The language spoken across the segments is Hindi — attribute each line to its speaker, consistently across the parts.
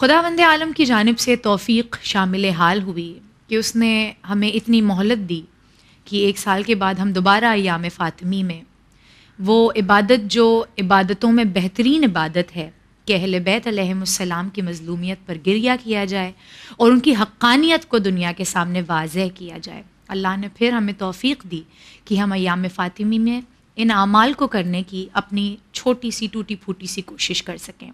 Speaker 1: खुदा वंद आलम की जानब से तोफ़ी शामिल हाल हुई कि उसने हमें इतनी मोहलत दी कि एक साल के बाद हम दोबारा याम फ़ातमी में वो इबादत जो इबादतों में बेहतरीन इबादत है कि अहल बैत की मजलूमियत पर गिरिया किया जाए और उनकी हक्कानियत को दुनिया के सामने वाज किया जाए अल्लाह ने फिर हमें तोफ़ी दी कि हम याम फ़ातिमी में इन अमाल को करने की अपनी छोटी सी टूटी फूटी सी कोशिश कर सकें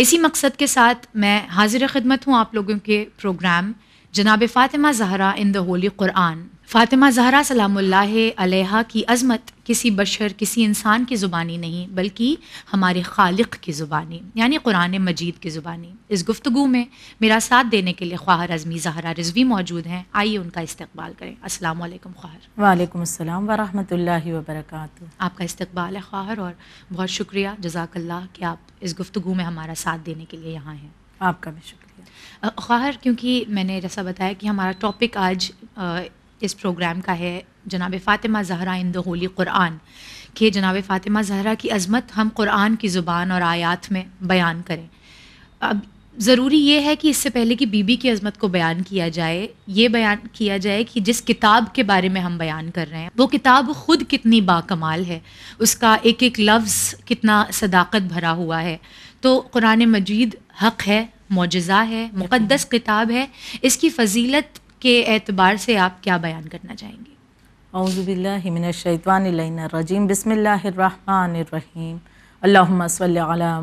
Speaker 1: इसी मकसद के साथ मैं हाजिर खिदमत हूँ आप लोगों के प्रोग्राम जनाब Fatima Zahra in the holy Quran Fatima Zahra सलामुल्लाह की अज़मत किसी बशर किसी इंसान की ज़ुबानी नहीं बल्कि हमारे खालिक की ज़ुबानी यानी कुरान मजीद की ज़ुबानी इस गुफ्तु में मेरा साथ देने के लिए ख्वाहर अजमी जहरा रिजवी मौजूद हैं आइए उनका इस्तबाल करें अस्सलाम ख्वाहर वालेकुम अस्सलाम वरहमतुल्लाहि वबरकातुह आपका इस्तबाल है ख्वाहर और बहुत शुक्रिया जजाकल्ला कि आप इस गुफ्तु में हमारा साथ देने के लिए यहाँ हैं आपका भी शुक्रिया ख्वाहर क्योंकि मैंने जैसा बताया कि हमारा टॉपिक आज इस प्रोग्राम का है जनाब Fatima Zahra in the holy Quran कि जनाब फ़ातिमा जहरा की अज़मत हम कुरान की ज़ुबान और आयात में बयान करें अब ज़रूरी ये है कि इससे पहले कि बीबी की अज़मत को बयान किया जाए ये बयान किया जाए कि जिस किताब के बारे में हम बयान कर रहे हैं वो किताब ख़ुद कितनी बाकमाल है उसका एक एक लफ्ज़ कितना सदाकत भरा हुआ है तो कुरान मजीद हक़ है मुजज़ा है मुक़दस किताब है इसकी फजीलत के एतबार से आप क्या बयान करना चाहेंगे
Speaker 2: अज़बिल्लिमिनशैतवानरजीम बसमीम अल्लाम सल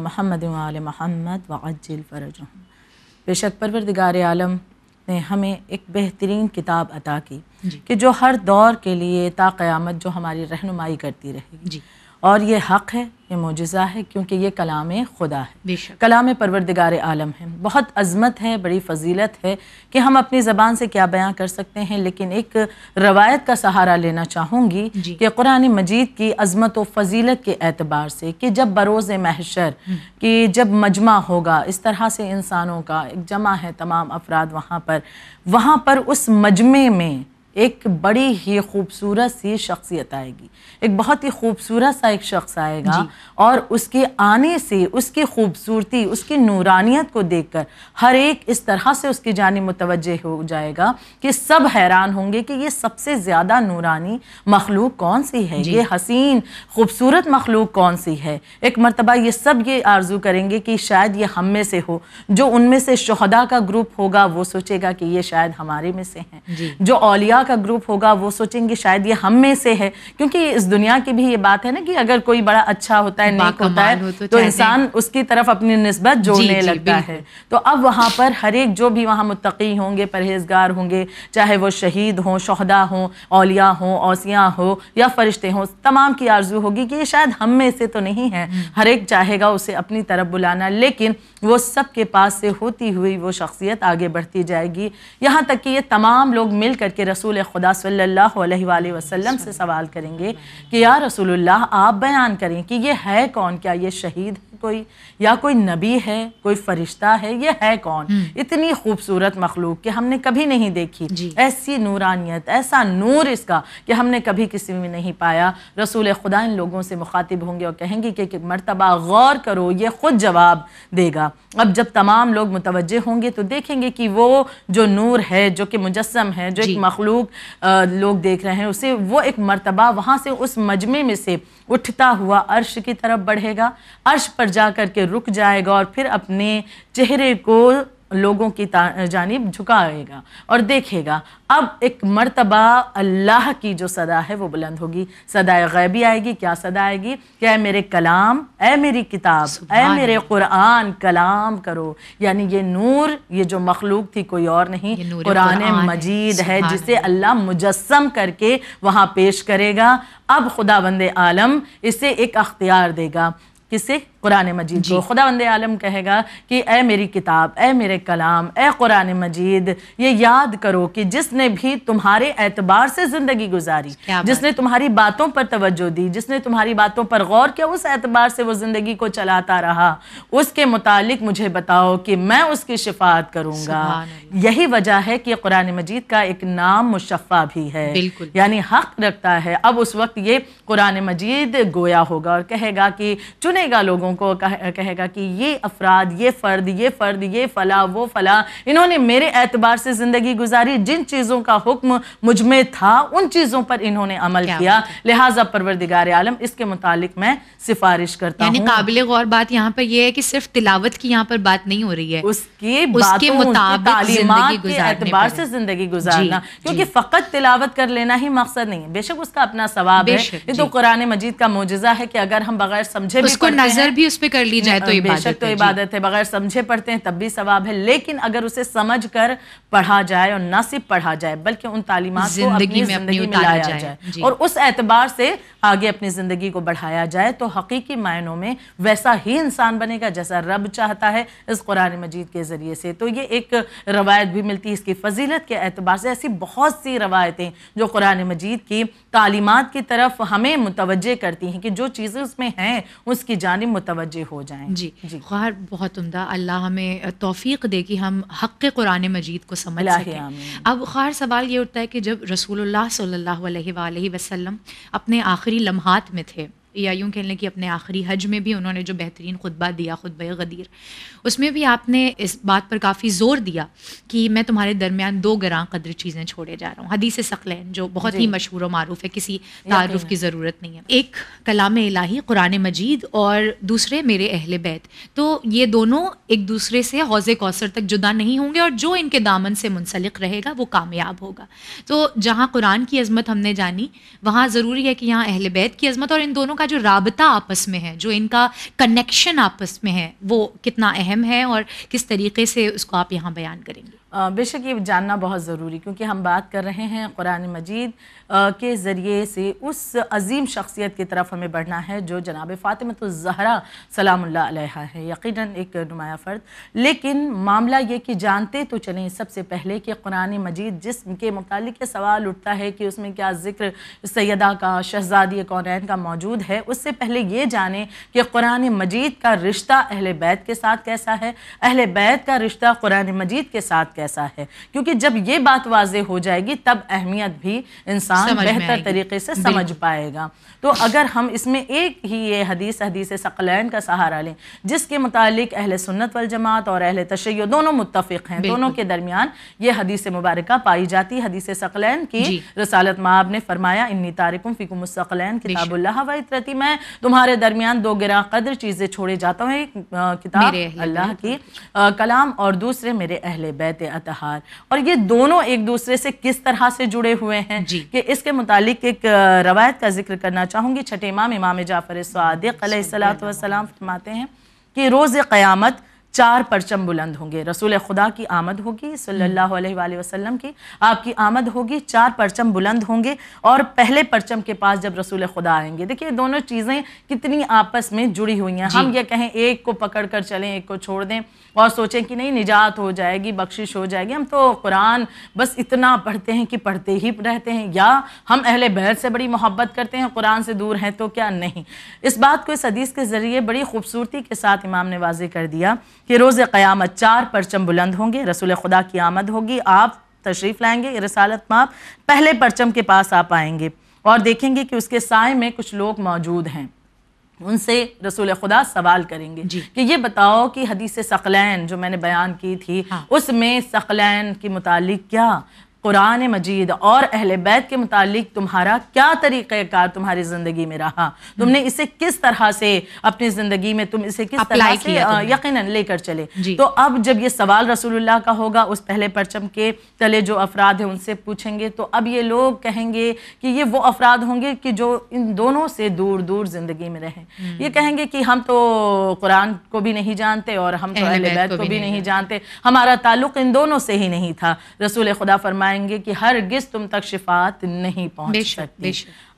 Speaker 2: महमद महमद वज्जिल फ़रज बेशक परवरदिगार आलम ने हमें एक बेहतरीन किताब अता की कि जो हर दौर के लिए ताक़यामत जो हमारी रहनुमाई करती रहेगी और ये हक़ है ये मुजज़ा है क्योंकि ये कलाम खुदा है कलाम परवरदिगार आलम है बहुत अजमत है बड़ी फजीलत है कि हम अपनी ज़बान से क्या बयां कर सकते हैं लेकिन एक रवायत का सहारा लेना चाहूँगी कि कुरान मजीद की अजमत व फजीलत के एतबार से कि जब बरोज़ महशर हम्म। कि जब मजमा होगा इस तरह से इंसानों का एक जमा है तमाम अफराद वहाँ पर वहाँ पर उस मजमे में एक बड़ी ही खूबसूरत सी शख्सियत आएगी एक बहुत ही खूबसूरत सा एक शख्स आएगा और उसके आने से उसकी खूबसूरती उसकी नूरानियत को देखकर हर एक इस तरह से उसकी जानी मुतवजह हो जाएगा कि सब हैरान होंगे कि ये सबसे ज़्यादा नूरानी मखलूक कौन सी है ये हसीन खूबसूरत मखलूक कौन सी है एक मरतबा ये सब ये आर्जू करेंगे कि शायद ये हम में से हो जो उनमें से शहदा का ग्रुप होगा वो सोचेगा कि ये शायद हमारे में से हैं जो अलिया दुआ का ग्रुप होगा वो सोचेंगे शायद ये हम में से है क्योंकि इस दुनिया की भी ये बात है ना कि अगर कोई बड़ा अच्छा होता है नेक होता है हो तो, तो इंसान उसकी तरफ अपनी नस्बत जोड़ने लगता है तो अब वहाँ पर हर एक जो भी वहाँ मुतकी होंगे परहेजगार होंगे चाहे वो शहीद हों शहदा हों अलिया हों औसियाँ हों या फरिश्ते हों तमाम की आर्जू होगी कि ये शायद हम में से तो नहीं है हम्म। हर एक चाहेगा उसे अपनी तरफ बुलाना लेकिन वो सब के पास से होती हुई वो शख्सियत आगे बढ़ती जाएगी यहाँ तक कि ये तमाम लोग मिल करके रसूल रसूल खुदा सल्ला वसलम से सवाल करेंगे कि या रसूल आप बयान करें कि ये है कौन क्या ये शहीद है कोई या कोई नबी है कोई फरिश्ता है ये है कौन हम्म। इतनी खूबसूरत मखलूक कि हमने कभी नहीं देखी ऐसी नूरानियत ऐसा नूर इसका कि हमने कभी किसी में नहीं पाया रसूल खुदा इन लोगों से मुखातिब होंगे और कहेंगे कि, मरतबा गौर करो ये ख़ुद जवाब देगा अब जब तमाम लोग मुतवजह होंगे तो देखेंगे कि वो जो नूर है जो कि मुजस्म है जो एक मखलूक लोग देख रहे हैं उसे वो एक मरतबा वहाँ से उस मजमे में से उठता हुआ अर्श की तरफ बढ़ेगा अर्श पर जा कर के रुक जाएगा और फिर अपने चेहरे को लोगों की जानब झुकाएगा और देखेगा अब एक मरतबा अल्लाह की जो सदा है वो बुलंद होगी सदाए गैबी आएगी क्या सदा आएगी क्या मेरे कलाम ऐ मेरी किताब ए मेरे कुरान कलाम करो यानी ये नूर ये जो मखलूक थी कोई और नहीं कुरान मजीद है जिसे अल्लाह मुजस्म करके वहाँ पेश करेगा अब खुदा बंद आलम इसे एक अख्तियार देगा किसे कुरान मजीद को खुदा वंद आलम कहेगा कि ए मेरी किताब ए मेरे कलाम ए कुरान मजीद ये याद करो कि जिसने भी तुम्हारे एतबार से ज़िंदगी गुजारी जिसने तुम्हारी बातों पर तवज्जो दी जिसने तुम्हारी बातों पर गौर किया उस एतबार से वो ज़िंदगी को चलाता रहा उसके मुतालिक मुझे बताओ कि मैं उसकी शिफात करूँगा यही वजह है कि कुरान मजीद का एक नाम मुशफ़ा भी है यानी हक रखता है अब उस वक्त ये कुरान मजीद गोया होगा और कहेगा कि चुने गिनाएगा लोगों को कह, कहेगा कि ये अफराद ये फ़र्द ये फ़र्द ये फ़ला वो फ़ला इन्होंने मेरे एतबार से ज़िंदगी गुजारी जिन चीज़ों का हुक्म मुझ में था उन चीज़ों पर इन्होंने अमल किया लिहाजा परवरदिगार आलम इसके मुतालिक
Speaker 1: मैं सिफारिश करता हूँ काबिल गौर बात यहाँ पर यह है कि सिर्फ तिलावत की यहाँ पर बात नहीं हो रही है उसके उसके मुताबिक एतबार से ज़िंदगी गुजारना क्योंकि
Speaker 2: फ़कत तिलावत कर लेना ही मकसद नहीं है बेशक उसका अपना सवाब है ये तो कुरान मजीद का मोजा है कि अगर हम बगैर समझे उसको नजर भी उस पर कर ली जाए तो इबादत तो इबादत है बगैर समझे पढ़ते हैं तब भी सवाब है लेकिन अगर उसे समझ कर पढ़ा जाए और ना सिर्फ पढ़ा जाए बल्कि उन तालीमत जिंदगी में लाया जाए और उस एतबार से आगे अपनी ज़िंदगी को बढ़ाया जाए तो हकीकी मायनों में वैसा ही इंसान बनेगा जैसा रब चाहता है इस कुरान मजीद के ज़रिए से तो ये एक रवायत भी मिलती है इसकी फजीलत के एतबार से ऐसी बहुत सी रवायतें जो कुरान मजीद की तालीमत की तरफ हमें मुतवजह करती हैं कि जो
Speaker 1: चीज़ें उसमें हैं उसकी की जानब मुतवजह हो जाए जी जी ख्वार बहुत उमदा अल्लाह हमें तोफ़ी दे कि हम हक़ कुरान मजीद को समझ सकें अब ख्वार सवाल ये उठता है कि जब रसूल सल्ला अलैहि अपने आखिरी लम्हात में थे या यूँ कह लें कि अपने आखिरी हज में भी उन्होंने जो बेहतरीन खुतबा दिया खुतब गदीर उसमें भी आपने इस बात पर काफ़ी ज़ोर दिया कि मैं तुम्हारे दरमियान दो ग्रां कदर चीज़ें छोड़े जा रहा हूँ हदीस सकलैन जो बहुत ही मशहूर मरूफ है किसी तारफ़ की ज़रूरत नहीं है एक कलाम इलाही कुरान मजीद और दूसरे मेरे अहल बैत तो ये दोनों एक दूसरे से हौज़ कौसर तक जुदा नहीं होंगे और जो इनके दामन से मुंसलिक रहेगा वो कामयाब होगा तो जहाँ कुरान की अजमत हमने जानी वहाँ ज़रूरी है कि यहाँ अहल बैत की अजमत और इन दोनों का का जो रबता आपस में है जो इनका कनेक्शन आपस में है वो कितना अहम है और किस तरीके से उसको आप यहाँ बयान करेंगे
Speaker 2: बेशक ये जानना बहुत ज़रूरी क्योंकि हम बात कर रहे हैं कुरान मजीद के ज़रिए से उस अजीम शख्सियत की तरफ हमें बढ़ना है जो जनाब फ़ातिमत ज़हरा सलाम है यकीन एक नुमाया फ़र्द लेकिन मामला ये कि जानते तो चलें सबसे पहले कि कुरान मजीद जिसम के मतलब ये सवाल उठता है कि उसमें क्या ज़िक्र सैदा का शहजादी कौन का मौजूद है उससे पहले ये जाने कि कुरान मजीद का रिश्ता अहल बैत के साथ कैसा है अहल बैत का रिश्ता कुरान मजीद के साथ कैसा कैसा है क्योंकि जब ये बात वाजे हो जाएगी तब अहमियत भी इंसान बेहतर तरीके से समझ पाएगा तो अगर हम इसमें एक ही ये हदीस हदीस सकलैन का सहारा लें जिसके मुतालिक अहल सुन्नत वाल जमात और अहल तशैय दोनों मुतफ़ हैं दोनों के दरमियान ये हदीस मुबारक पाई जाती हदीस सकलैन की रसालत माब ने फरमाया इन्नी तारिकुम फ़िकुमसकलैन किताबुल्लाह व मैं तुम्हारे दरमियान दो गिरा कदर चीज़ें छोड़े जाता हूँ एक किताब अल्लाह की कलाम और दूसरे मेरे अहल बैत अतहार और ये दोनों एक दूसरे से किस तरह से जुड़े हुए हैं कि इसके मुतालिक एक रवायत का जिक्र करना चाहूँगी छठे इमाम इमाम जाफ़र सदक सलाम फरमाते हैं कि रोज़ क़यामत चार परचम बुलंद होंगे रसूल खुदा की आमद होगी सल्लल्लाहु अलैहि वसल्लम की आपकी आमद होगी चार परचम बुलंद होंगे और पहले परचम के पास जब रसूल खुदा आएंगे देखिए दोनों चीज़ें कितनी आपस में जुड़ी हुई हैं हम ये कहें एक को पकड़ कर चलें एक को छोड़ दें और सोचें कि नहीं निजात हो जाएगी बख्शिश हो जाएगी हम तो कुरान बस इतना पढ़ते हैं कि पढ़ते ही रहते हैं या हम अहले बहर से बड़ी मोहब्बत करते हैं कुरान से दूर हैं तो क्या नहीं इस बात को इस हदीस के ज़रिए बड़ी खूबसूरती के साथ इमाम ने वाजे कर दिया कि रोज़ क़यामत चार परचम बुलंद होंगे रसूल खुदा की आमद होगी आप तशरीफ़ लाएंगे रसालत माप पहले परचम के पास आप आएंगे और देखेंगे कि उसके साय में कुछ लोग मौजूद हैं उनसे रसूल खुदा सवाल करेंगे कि ये बताओ कि हदीस सकलैन जो मैंने बयान की थी हाँ। उसमें सकलैन के मुतालिक क्या कुरान मजीद और अहल बैत के मुतालिक तुम्हारा क्या तरीक़ार तुम्हारी ज़िंदगी में रहा तुमने इसे किस तरह से अपनी ज़िंदगी में तुम इसे किस तरह से यकीन लेकर चले तो अब जब ये सवाल रसूलुल्लाह का होगा उस पहले परचम के तले जो अफराद हैं उनसे पूछेंगे तो अब ये लोग कहेंगे कि ये वो अफराद होंगे कि जो इन दोनों से दूर दूर ज़िंदगी में रहें हम्म। ये कहेंगे कि हम तो कुरान को भी नहीं जानते और हम तो अहल बैत को भी नहीं जानते हमारा ताल्लुक़ इन दोनों से ही नहीं था रसूल खुदा फरमाए पाएंगे कि हर गिस्त तुम तक शिफात नहीं पहुंच सकती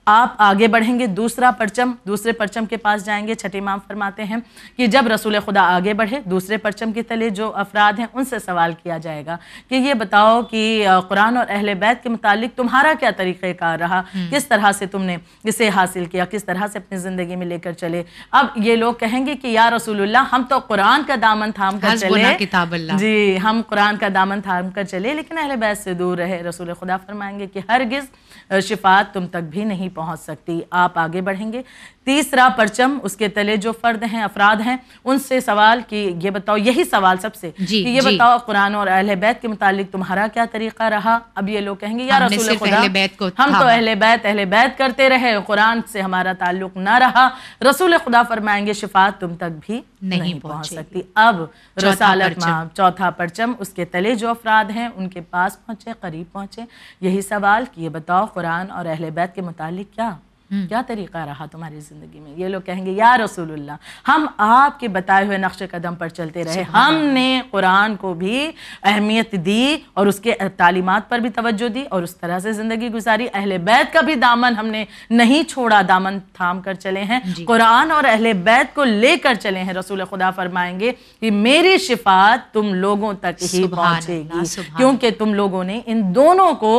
Speaker 2: आप आगे बढ़ेंगे दूसरा परचम दूसरे परचम के पास जाएंगे छठी माम फरमाते हैं कि जब रसूल खुदा आगे बढ़े दूसरे परचम के तले जो अफराद हैं उनसे सवाल किया जाएगा कि ये बताओ कि कुरान और अहल बैत के मुतालिक तुम्हारा क्या तरीक़ेकार रहा हम्म। किस तरह से तुमने इसे हासिल किया किस तरह से अपनी ज़िंदगी में लेकर चले अब ये लोग कहेंगे कि या रसूल हम तो कुरान का दामन थाम कर चले जी हम कुरान का दामन थाम कर चले लेकिन अहल बैत से दूर रहे रसूल खुदा फरमाएंगे कि हरगिज़ शिफात तुम तक भी नहीं पहुंच सकती आप आगे बढ़ेंगे तीसरा परचम उसके तले जो फर्द हैं अफराद हैं उनसे सवाल कि ये बताओ यही सवाल सबसे
Speaker 1: कि ये बताओ
Speaker 2: कुरान और अहल बैत के मुतालिक तुम्हारा क्या तरीका रहा अब ये लोग कहेंगे यार रसूल खुदा हम तो हाँ। अहल बैत अहल बैत करते रहे कुरान से हमारा ताल्लुक ना रहा रसूल खुदा फरमाएंगे शिफात तुम तक भी नहीं, पहुंच सकती अब रसालत चौथा परचम उसके तले जो अफराद हैं उनके पास पहुंचे करीब पहुंचे यही सवाल कि ये बताओ कुरान और अहल बैत के मुतालिक क्या हम्म। क्या तरीका रहा तुम्हारी ज़िंदगी में ये लोग कहेंगे या रसूलुल्लाह हम आपके बताए हुए नक्श कदम पर चलते रहे हमने कुरान को भी अहमियत दी और उसके तालीमात पर भी तवज्जो दी और उस तरह से ज़िंदगी गुजारी अहले बैत का भी दामन हमने नहीं छोड़ा दामन थाम कर चले हैं कुरान और अहले बैत को लेकर चले हैं रसूल खुदा फरमाएंगे कि मेरी शिफात तुम लोगों तक ही पहुंचेगी क्योंकि तुम लोगों ने इन दोनों को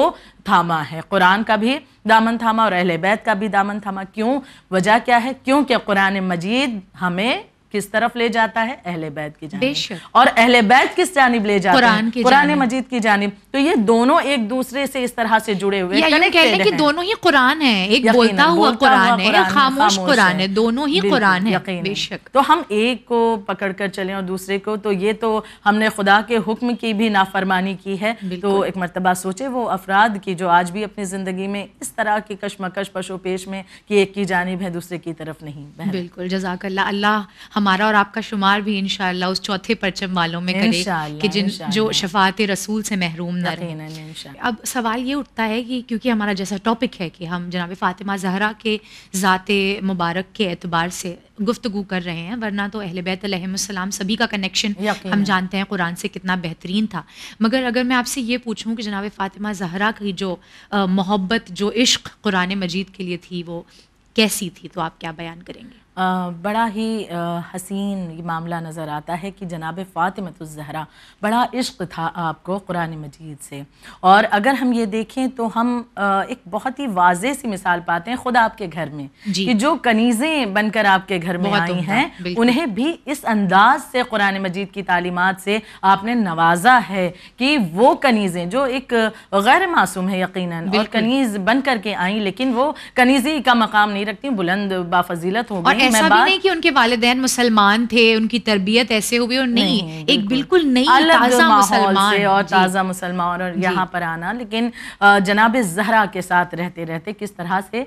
Speaker 2: थामा है कुरान का भी दामन थामा और अहल बैत का भी दामन थामा क्यों वजह क्या है क्योंकि कुरान मजीद हमें किस तरफ ले जाता है अहले बैत की जानब और अहले बैत किस जानब ले जाता कुरान है कुरान मजीद की जानब तो ये दोनों एक दूसरे से इस तरह से जुड़े हुए कह लें कि दोनों
Speaker 1: ही कुरान है एक बोलता हुआ कुरान है खामोश कुरान है दोनों ही कुरान है
Speaker 2: बेशक तो हम एक को पकड़ कर चले और दूसरे को तो ये तो हमने खुदा के हुक्म की भी नाफरमानी की है तो एक मरतबा सोचे वो अफराद की जो आज भी अपनी ज़िंदगी में इस तरह की कशमकश पशोपेश में कि एक की जानब है दूसरे की तरफ नहीं
Speaker 1: बिल्कुल जजाकल्ला अल्लाह हमारा और आपका शुमार भी इन उस चौथे परचम वालों में करे कि जिन जो शफात रसूल से महरूम ना रहे अब सवाल ये उठता है कि क्योंकि हमारा जैसा टॉपिक है कि हम जनाब फ़ातिमा जहरा के ज़ात मुबारक के एतबार से गुफ्तु कर रहे हैं वरना तो अहल बैतम सभी का कनेक्शन हम जानते हैं कुरान से कितना बेहतरीन था मगर अगर मैं आपसे ये पूछूं कि जनाब फ़ातिमा जहरा की जो मोहब्बत जो इश्क कुरान मजीद के लिए थी वो कैसी थी तो आप क्या बयान करेंगे
Speaker 2: बड़ा ही हसीन ये मामला नज़र आता है कि जनाब जहरा बड़ा इश्क था आपको कुरान मजीद से और अगर हम ये देखें तो हम एक बहुत ही वाज सी मिसाल पाते हैं ख़ुद आपके घर में कि जो कनीज़ें बनकर आपके घर में आई हैं उन्हें भी इस अंदाज से कुरान मजीद की तालीमत से आपने नवाजा है कि वो कनीज़ें जो एक गैर मासूम है यकीन और कनीज़ बन करके आई लेकिन वो कनीज़ी का मकाम नहीं रखती बुलंद बाफजीलत हो गई ऐसा भी नहीं
Speaker 1: कि उनके वालदेन मुसलमान थे उनकी तरबियत ऐसे हुई और नहीं, नहीं एक बिल्कुल नई ताज़ा मुसलमान और ताज़ा
Speaker 2: मुसलमान और यहाँ पर
Speaker 1: आना लेकिन जनाब
Speaker 2: जहरा के साथ रहते रहते किस तरह से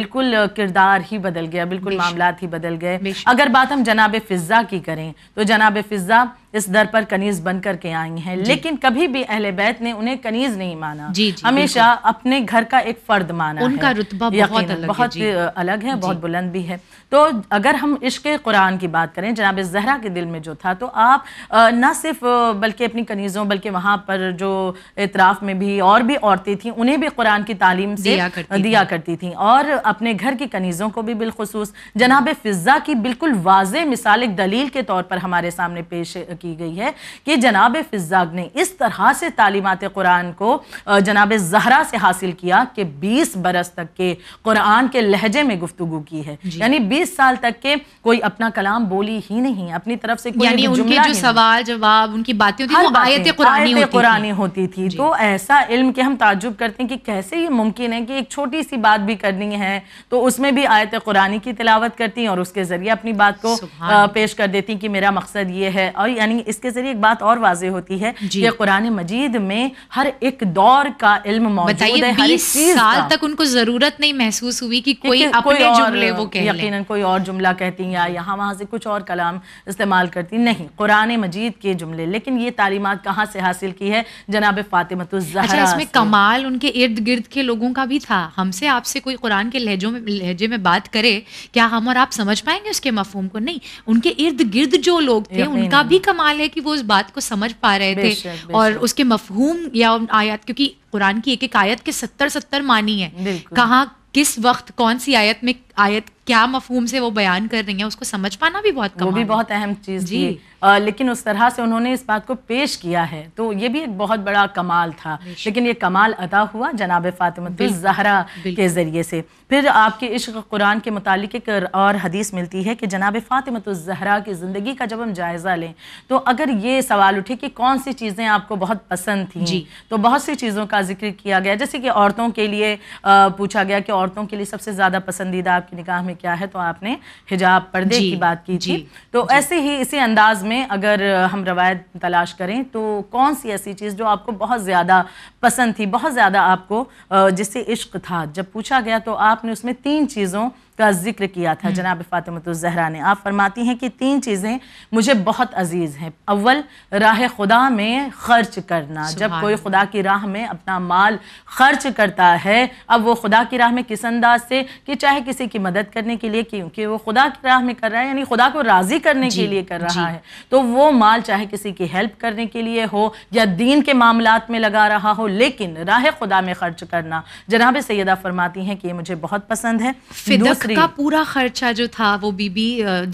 Speaker 2: बिल्कुल किरदार ही बदल गया बिल्कुल मामला ही बदल गए अगर बात हम जनाब फिज़ा की करें तो जनाब फिज़ा इस दर पर कनीज बन करके आई हैं लेकिन कभी भी अहले बैत ने उन्हें कनीज नहीं माना जी, जी, हमेशा अपने घर का एक फर्द माना उनका रुतबा बहुत अलग बहुत है, अलग है बहुत बुलंद भी है तो अगर हम इश्क कुरान की बात करें जनाब जहरा के दिल में जो था तो आप न सिर्फ बल्कि अपनी कनीज़ों बल्कि वहाँ पर जो इतराफ़ में भी और भी औरतें थीं उन्हें भी कुरान की तालीम से दिया करती, थी और अपने घर की कनीज़ों को भी बिलखसूस जनाब फ़िज़ा की बिल्कुल वाज मिसाल एक दलील के तौर पर हमारे सामने पेश की गई है कि जनाब फिजाक ने इस तरह से तालीमत कुरान को जनाब जहरा से हासिल किया कि 20 बरस तक के कुरान के लहजे में गुफ्तु की है यानी 20 साल तक के कोई अपना कलाम बोली ही नहीं अपनी तरफ से कोई उनके जो
Speaker 1: सवाल जवाब उनकी बातें होती कुरानी होती कुरानी
Speaker 2: होती थी तो ऐसा इल्म के हम ताजुब करते हैं कि कैसे ये मुमकिन है कि एक छोटी सी बात भी करनी है तो उसमें भी आयत कुरानी की तिलावत करती हैं और उसके ज़रिए अपनी बात को पेश कर देती हैं कि मेरा मकसद ये है और यानी इसके जरिए एक बात और वाजे होती है कि कुरान मजीद में हर एक दौर का इल्म मौजूद है हर एक साल तक
Speaker 1: उनको जरूरत नहीं महसूस हुई कि
Speaker 2: कोई अपने जुमले वो कह यकीनन कोई और जुमला कहती या यहाँ वहाँ से कुछ और कलाम इस्तेमाल करती नहीं कुरान मजीद के जुमले लेकिन
Speaker 1: ये तालीमत कहाँ से हासिल की है जनाब फातिमत अच्छा, इसमें कमाल उनके इर्द गिर्द के लोगों का भी था हमसे आपसे कोई कुरान के लहजों में लहजे में बात करे क्या हम और आप समझ पाएंगे उसके मफहूम को नहीं उनके इर्द गिर्द जो लोग थे उनका भी कमाल कमाल है कि वो उस बात को समझ पा रहे थे और उसके मफहूम या आयत क्योंकि कुरान की एक एक आयत के सत्तर सत्तर मानी है कहाँ किस वक्त कौन सी आयत में आयत क्या मफहूम से वो बयान कर रही है उसको समझ पाना भी बहुत वो भी बहुत अहम चीज़ जी आ, लेकिन उस तरह से उन्होंने इस बात को
Speaker 2: पेश किया है तो ये भी एक बहुत बड़ा कमाल था लेकिन ये कमाल अदा हुआ जनाब फातिमत जहरा के ज़रिए से फिर आपके इश्क कुरान के मुतालिक एक और हदीस मिलती है कि जनाब फातिमत जहरा की ज़िंदगी का जब हम जायज़ा लें तो अगर ये सवाल उठे कि कौन सी चीज़ें आपको बहुत पसंद थी तो बहुत सी चीज़ों का जिक्र किया गया जैसे कि औरतों के लिए पूछा गया कि औरतों के लिए सबसे ज़्यादा पसंदीदा आपकी निकाह में क्या है तो आपने हिजाब पर्दे की बात की थी तो ऐसे ही इसी अंदाज में अगर हम रवायत तलाश करें तो कौन सी ऐसी चीज़ जो आपको बहुत ज़्यादा पसंद थी बहुत ज़्यादा आपको जिससे इश्क था जब पूछा गया तो आपने उसमें तीन चीज़ों का जिक्र किया था हम्म। जनाब फ़ातिमतजहरा ने आप फरमाती हैं कि तीन चीज़ें मुझे बहुत अजीज़ हैं अव्वल राह खुदा में ख़र्च करना जब कोई खुदा की राह में अपना माल खर्च करता है अब वो खुदा की राह में किस अंदाज से कि चाहे किसी की मदद करने के लिए क्योंकि वो खुदा की राह में कर रहा है यानी खुदा को राज़ी करने के लिए कर रहा है तो वो माल चाहे किसी की हेल्प करने के लिए हो या दीन के मामला में लगा रहा हो लेकिन राह खुदा में खर्च करना जनाब सैदा फरमाती हैं कि ये मुझे बहुत पसंद है उसका
Speaker 1: पूरा खर्चा जो था वो बीबी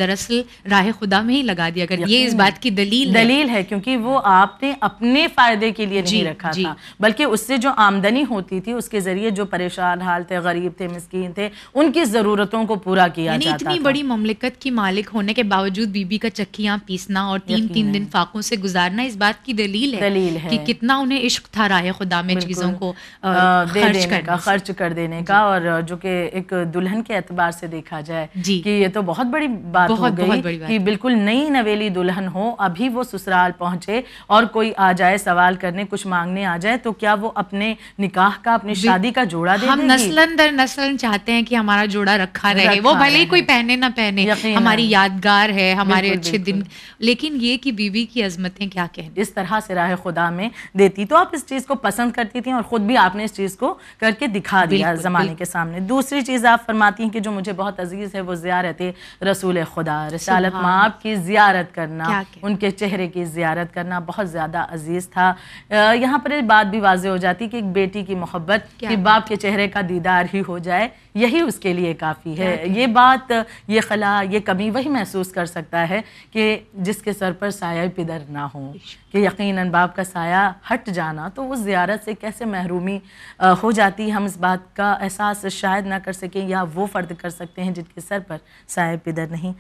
Speaker 1: दरअसल राह खुदा में ही लगा दिया अगर ये इस बात की दलील दलील है, है क्योंकि वो
Speaker 2: आपने अपने फायदे के लिए नहीं रखा था बल्कि उससे जो आमदनी होती थी उसके जरिए जो परेशान हाल थे गरीब थे मिसकीन थे उनकी जरूरतों को पूरा किया जाता इतनी
Speaker 1: बड़ी ममलिकत की मालिक होने के बावजूद बीबी का चक्कियाँ पीसना और तीन तीन दिन फाकों से गुजारना इस बात की दलील है दलील है कि कितना उन्हें इश्क था राह खुदा में चीजों को खर्च कर खर्च
Speaker 2: कर देने का और जो कि एक दुल्हन के अतबार एतबार से देखा जाए कि ये तो बहुत बड़ी बात बहुत, हो गई बहुत बड़ी बात कि बिल्कुल नई नवेली दुल्हन हो अभी वो ससुराल पहुंचे और कोई आ जाए सवाल करने कुछ मांगने आ जाए तो क्या वो अपने निकाह का अपनी शादी का जोड़ा दे हम नस्लन
Speaker 1: दर नस्लन चाहते हैं कि हमारा जोड़ा रखा रहे वो भले ही कोई पहने ना पहने हमारी यादगार है हमारे अच्छे दिन लेकिन ये की बीवी की अजमतें क्या कहें
Speaker 2: इस तरह से राह खुदा में देती तो आप इस चीज़ को पसंद करती थी और ख़ुद भी आपने इस चीज़ को करके दिखा दिया ज़माने के सामने दूसरी चीज़ आप फरमाती हैं कि जो मुझे बहुत अजीज़ है वो ज़ियारत रसूल खुदा रसालत माप की ज़ियारत करना उनके चेहरे की ज़ियारत करना बहुत ज़्यादा अजीज़ था यहाँ पर बात भी वाज हो जाती कि एक बेटी की मोहब्बत कि बाप के चेहरे का दीदार ही हो जाए यही उसके लिए काफ़ी है ये बात ये खला ये कमी वही महसूस कर सकता है कि जिसके सर पर साया पिदर ना हो कि यकीन बाप का साया हट जाना तो उस ज़्यारत से कैसे महरूमी हो जाती हम इस बात का एहसास शायद ना कर सकें या वो फ़र्द कर सकते हैं जिनके सर पर साया पिदर नहीं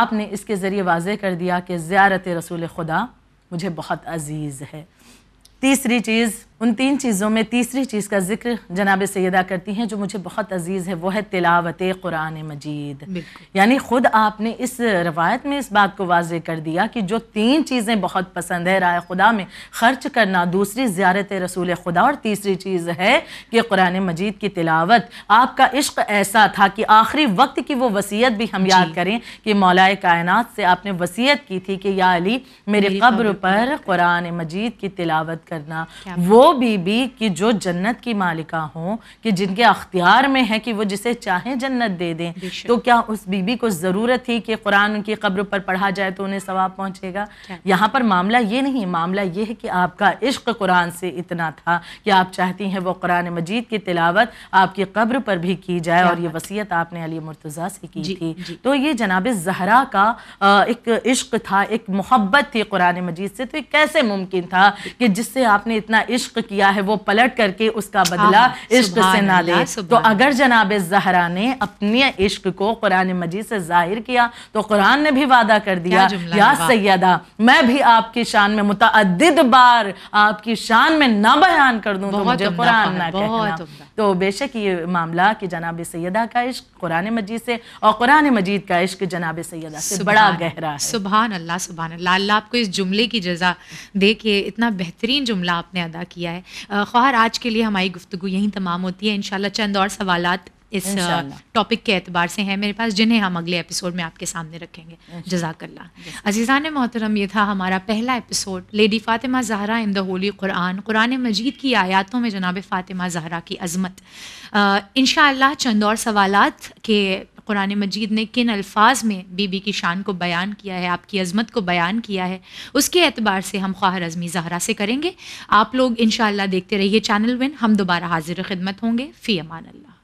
Speaker 2: आपने इसके ज़रिए वाज कर दिया कि ज़्यारत रसूल खुदा मुझे बहुत अजीज़ है तीसरी चीज़ उन तीन चीज़ों में तीसरी चीज़ का जिक्र जनाब सैदा करती हैं जो मुझे बहुत अजीज़ है वो है तिलावत कुरान मजीद यानी ख़ुद आपने इस रवायत में इस बात को वाज कर दिया कि जो तीन चीज़ें बहुत पसंद है राय खुदा में ख़र्च करना दूसरी ज्यारत रसूल खुदा और तीसरी चीज़ है कि कुरान मजीद की तिलावत आपका इश्क ऐसा था कि आखिरी वक्त की वो वसीयत भी हम याद करें कि मौलाए कायनात से आपने वसीयत की थी कि या अली मेरे कब्र पर कुरान मजीद की तिलावत करना वो बीबी की जो जन्नत की मालिका हो कि जिनके अख्तियार में है कि वो जिसे चाहे जन्नत दे दें तो क्या उस बीबी को ज़रूरत थी कि कुरान उनकी कब्र पर पढ़ा जाए तो उन्हें सवाब पहुंचेगा यहाँ पर मामला ये नहीं मामला ये है कि आपका इश्क कुरान से इतना था कि आप चाहती हैं वो कुरान मजीद की तिलावत आपकी कब्र पर भी की जाए और ये वसीयत आपने अली मुर्तज़ा से की थी तो ये जनाब जहरा का एक इश्क था एक मोहब्बत थी कुरान मजीद से तो कैसे मुमकिन था कि जिससे आपने इतना इश्क इश्क किया है वो पलट करके उसका बदला हाँ, हाँ। इश्क से ना ले तो अगर जनाब जहरा ने अपने इश्क को कुरान मजीद से जाहिर किया तो कुरान ने भी वादा कर दिया या सैदा मैं भी आपकी शान में मुतद बार आपकी शान में ना बयान कर दूँ तो मुझे कुरान ना कहना तो बेशक ये मामला कि जनाब सैदा का इश्क कुरान मजीद से और कुरान मजीद का इश्क
Speaker 1: जनाब सैदा से बड़ा गहरा है अल्लाह सुबह अल्लाह आपको इस जुमले की जजा देखिए इतना बेहतरीन जुमला आपने अदा किया किया है ख्वाहर आज के लिए हमारी गुफ्तु यहीं तमाम होती है इन चंद और सवाल इस टॉपिक के एतबार से हैं मेरे पास जिन्हें हम अगले एपिसोड में आपके सामने रखेंगे जजाकल्ला अजीज़ान मोहतरम ये था हमारा पहला episode lady Fatima Zahra in the holy Quran कुरान मजीद की आयातों में जनाब फ़ातिमा जहरा की अजमत इन चंद और सवालत के कुरान मजीद ने किन अल्फाज में बीबी की शान को बयान किया है आपकी अजमत को बयान किया है उसके एतबार से हम ख्वाहर अजमी जहरा से करेंगे आप लोग इन देखते रहिए चैनल विन हम दोबारा हाजिर खिदमत होंगे फ़ी अमान अल्लाह